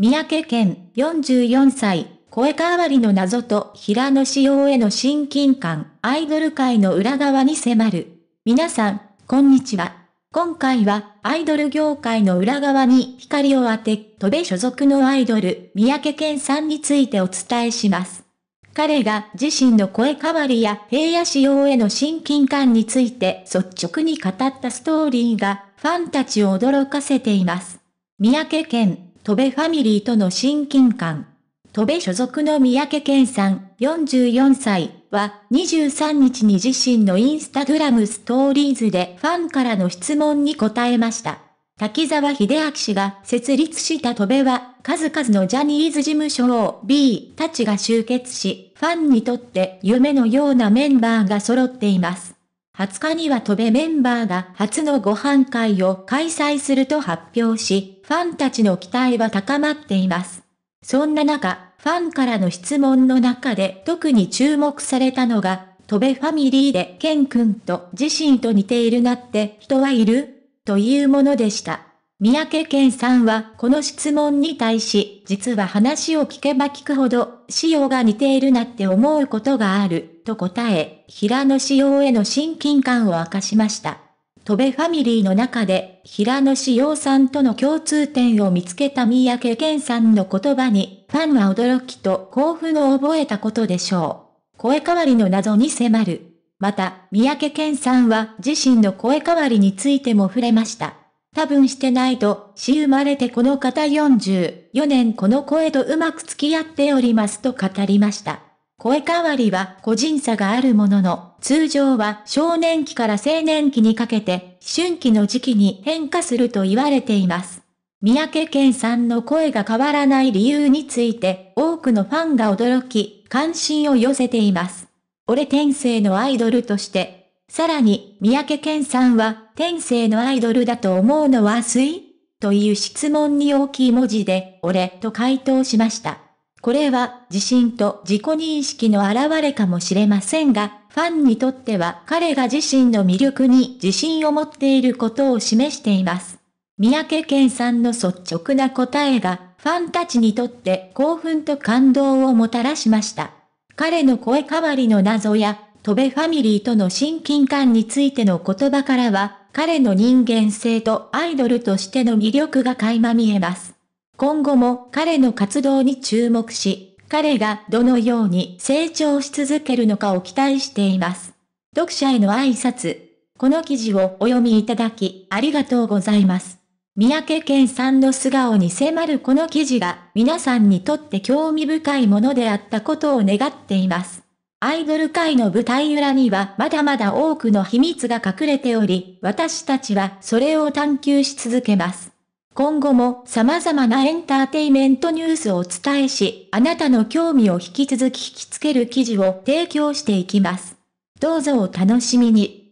三宅健、44歳、声変わりの謎と平野仕様への親近感、アイドル界の裏側に迫る。皆さん、こんにちは。今回は、アイドル業界の裏側に光を当て、戸部所属のアイドル、三宅健さんについてお伝えします。彼が自身の声変わりや平野仕様への親近感について率直に語ったストーリーが、ファンたちを驚かせています。三宅健、戸部ファミリーとの親近感。戸部所属の三宅健さん、44歳は、23日に自身のインスタグラムストーリーズでファンからの質問に答えました。滝沢秀明氏が設立した戸部は、数々のジャニーズ事務所を b たちが集結し、ファンにとって夢のようなメンバーが揃っています。20日には戸部メンバーが初のご飯会を開催すると発表し、ファンたちの期待は高まっています。そんな中、ファンからの質問の中で特に注目されたのが、戸部ファミリーでケン君と自身と似ているなって人はいるというものでした。三宅健さんはこの質問に対し、実は話を聞けば聞くほど、仕様が似ているなって思うことがある、と答え、平野仕様への親近感を明かしました。戸部ファミリーの中で、平野仕様さんとの共通点を見つけた三宅健さんの言葉に、ファンは驚きと興奮を覚えたことでしょう。声変わりの謎に迫る。また、三宅健さんは自身の声変わりについても触れました。多分してないと、死生まれてこの方44年この声とうまく付き合っておりますと語りました。声変わりは個人差があるものの、通常は少年期から青年期にかけて、春期の時期に変化すると言われています。三宅健さんの声が変わらない理由について、多くのファンが驚き、関心を寄せています。俺天性のアイドルとして、さらに、三宅健さんは、天性のアイドルだと思うのはいという質問に大きい文字で、俺と回答しました。これは、自信と自己認識の表れかもしれませんが、ファンにとっては彼が自身の魅力に自信を持っていることを示しています。三宅健さんの率直な答えが、ファンたちにとって興奮と感動をもたらしました。彼の声変わりの謎や戸部ファミリーとの親近感についての言葉からは、彼の人間性とアイドルとしての魅力が垣間見えます。今後も彼の活動に注目し、彼がどのように成長し続けるのかを期待しています。読者への挨拶。この記事をお読みいただき、ありがとうございます。三宅健さんの素顔に迫るこの記事が皆さんにとって興味深いものであったことを願っています。アイドル界の舞台裏にはまだまだ多くの秘密が隠れており、私たちはそれを探求し続けます。今後も様々なエンターテイメントニュースをお伝えし、あなたの興味を引き続き引きつける記事を提供していきます。どうぞお楽しみに。